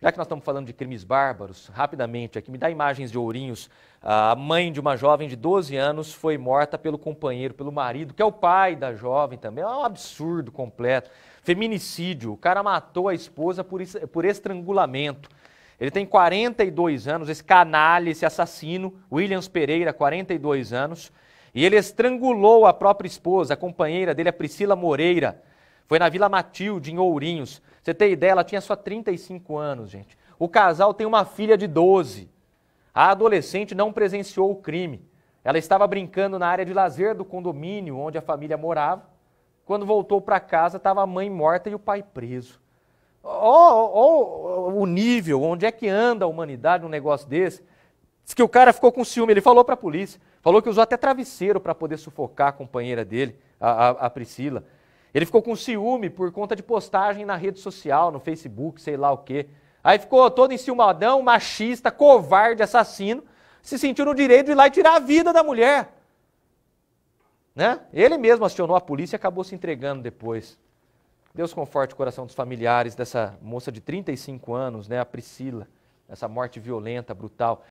Já que nós estamos falando de crimes bárbaros, rapidamente aqui, me dá imagens de Ourinhos. A mãe de uma jovem de 12 anos foi morta pelo companheiro, pelo marido, que é o pai da jovem também. É um absurdo completo. Feminicídio. O cara matou a esposa por, por estrangulamento. Ele tem 42 anos, esse canalha, esse assassino, Williams Pereira, 42 anos. E ele estrangulou a própria esposa, a companheira dele, a Priscila Moreira. Foi na Vila Matilde, em Ourinhos. Você tem ideia, ela tinha só 35 anos, gente. O casal tem uma filha de 12. A adolescente não presenciou o crime. Ela estava brincando na área de lazer do condomínio onde a família morava. Quando voltou para casa, estava a mãe morta e o pai preso. Olha o nível, onde é que anda a humanidade num negócio desse? Diz que o cara ficou com ciúme, ele falou para a polícia, falou que usou até travesseiro para poder sufocar a companheira dele, a, a, a Priscila. Ele ficou com ciúme por conta de postagem na rede social, no Facebook, sei lá o quê. Aí ficou todo enciumadão, machista, covarde, assassino. Se sentiu no direito de ir lá e tirar a vida da mulher. Né? Ele mesmo acionou a polícia e acabou se entregando depois. Deus conforte o coração dos familiares dessa moça de 35 anos, né, a Priscila, essa morte violenta, brutal.